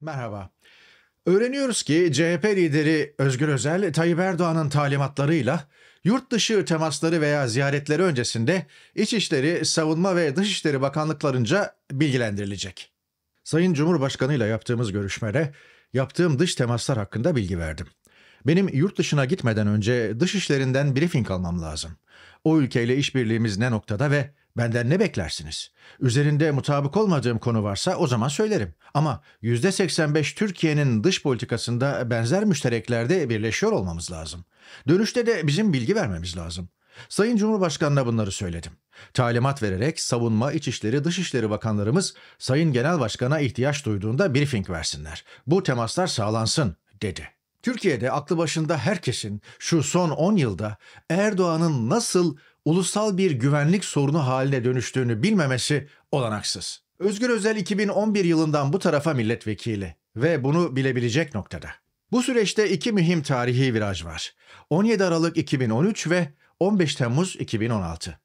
Merhaba. Öğreniyoruz ki CHP lideri Özgür Özel, Tayyip Erdoğan'ın talimatlarıyla yurt dışı temasları veya ziyaretleri öncesinde İçişleri, Savunma ve Dışişleri Bakanlıklarınca bilgilendirilecek. Sayın Cumhurbaşkanı ile yaptığımız görüşmede yaptığım dış temaslar hakkında bilgi verdim. Benim yurt dışına gitmeden önce dış işlerinden briefing almam lazım. O ülkeyle işbirliğimiz ne noktada ve Benden ne beklersiniz? Üzerinde mutabık olmadığım konu varsa o zaman söylerim. Ama %85 Türkiye'nin dış politikasında benzer müştereklerde birleşiyor olmamız lazım. Dönüşte de bizim bilgi vermemiz lazım. Sayın Cumhurbaşkanı'na bunları söyledim. Talimat vererek Savunma, İçişleri, Dışişleri Bakanlarımız Sayın Genel Başkan'a ihtiyaç duyduğunda briefing versinler. Bu temaslar sağlansın dedi. Türkiye'de aklı başında herkesin şu son 10 yılda Erdoğan'ın nasıl ulusal bir güvenlik sorunu haline dönüştüğünü bilmemesi olanaksız. Özgür Özel 2011 yılından bu tarafa milletvekili ve bunu bilebilecek noktada. Bu süreçte iki mühim tarihi viraj var. 17 Aralık 2013 ve 15 Temmuz 2016.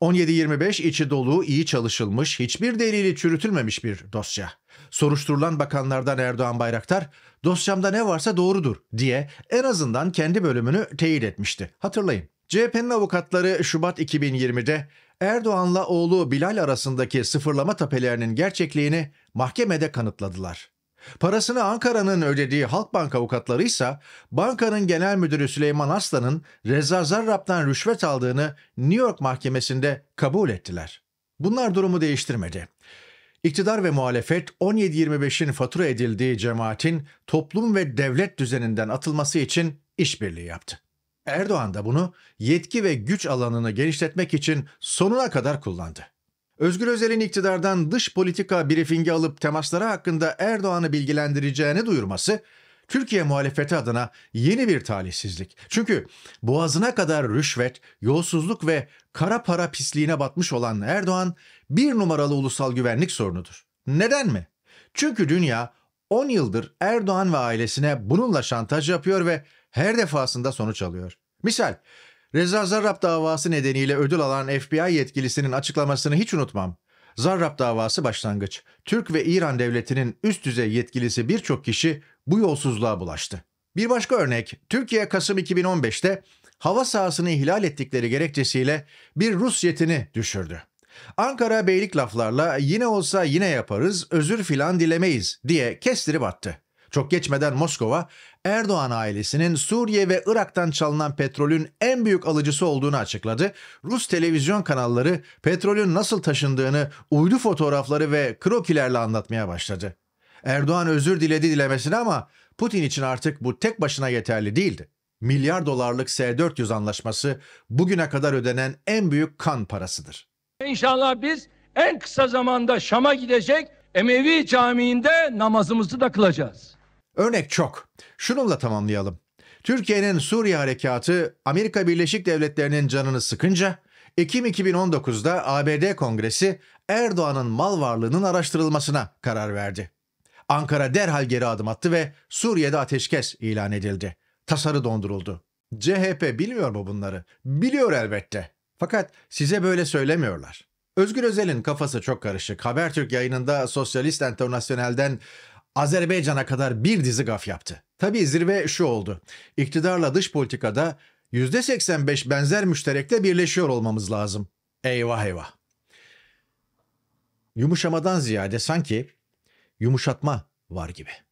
17-25 içi dolu, iyi çalışılmış, hiçbir delili çürütülmemiş bir dosya. Soruşturulan bakanlardan Erdoğan Bayraktar, dosyamda ne varsa doğrudur diye en azından kendi bölümünü teyit etmişti. Hatırlayın. CHP'nin avukatları Şubat 2020'de Erdoğan'la oğlu Bilal arasındaki sıfırlama tapelerinin gerçekliğini mahkemede kanıtladılar. Parasını Ankara'nın ödediği Halkbank avukatları ise bankanın genel müdürü Süleyman Aslan'ın Reza Zarrab'dan rüşvet aldığını New York mahkemesinde kabul ettiler. Bunlar durumu değiştirmedi. İktidar ve muhalefet 17-25'in fatura edildiği cemaatin toplum ve devlet düzeninden atılması için işbirliği yaptı. Erdoğan da bunu yetki ve güç alanını genişletmek için sonuna kadar kullandı. Özgür Özel'in iktidardan dış politika briefingi alıp temasları hakkında Erdoğan'ı bilgilendireceğini duyurması Türkiye muhalefeti adına yeni bir talihsizlik. Çünkü boğazına kadar rüşvet, yolsuzluk ve kara para pisliğine batmış olan Erdoğan bir numaralı ulusal güvenlik sorunudur. Neden mi? Çünkü dünya 10 yıldır Erdoğan ve ailesine bununla şantaj yapıyor ve her defasında sonuç alıyor. Misal, Reza Zarrab davası nedeniyle ödül alan FBI yetkilisinin açıklamasını hiç unutmam. Zarrab davası başlangıç. Türk ve İran devletinin üst düzey yetkilisi birçok kişi bu yolsuzluğa bulaştı. Bir başka örnek, Türkiye Kasım 2015'te hava sahasını ihlal ettikleri gerekçesiyle bir Rus yetini düşürdü. Ankara beylik laflarla yine olsa yine yaparız, özür filan dilemeyiz diye kestirip attı. Çok geçmeden Moskova, Erdoğan ailesinin Suriye ve Irak'tan çalınan petrolün en büyük alıcısı olduğunu açıkladı. Rus televizyon kanalları petrolün nasıl taşındığını uydu fotoğrafları ve krokilerle anlatmaya başladı. Erdoğan özür diledi dilemesine ama Putin için artık bu tek başına yeterli değildi. Milyar dolarlık S-400 anlaşması bugüne kadar ödenen en büyük kan parasıdır. İnşallah biz en kısa zamanda Şam'a gidecek Emevi Camii'nde namazımızı da kılacağız. Örnek çok. Şununla tamamlayalım. Türkiye'nin Suriye harekatı Amerika Birleşik Devletleri'nin canını sıkınca Ekim 2019'da ABD Kongresi Erdoğan'ın mal varlığının araştırılmasına karar verdi. Ankara derhal geri adım attı ve Suriye'de ateşkes ilan edildi. Tasarı donduruldu. CHP bilmiyor mu bunları? Biliyor elbette. Fakat size böyle söylemiyorlar. Özgür Özel'in kafası çok karışık. Habertürk yayınında Sosyalist Enternasyonel'den Azerbaycan'a kadar bir dizi gaf yaptı. Tabii zirve şu oldu. İktidarla dış politikada %85 benzer müşterekte birleşiyor olmamız lazım. Eyvah eyvah. Yumuşamadan ziyade sanki yumuşatma var gibi.''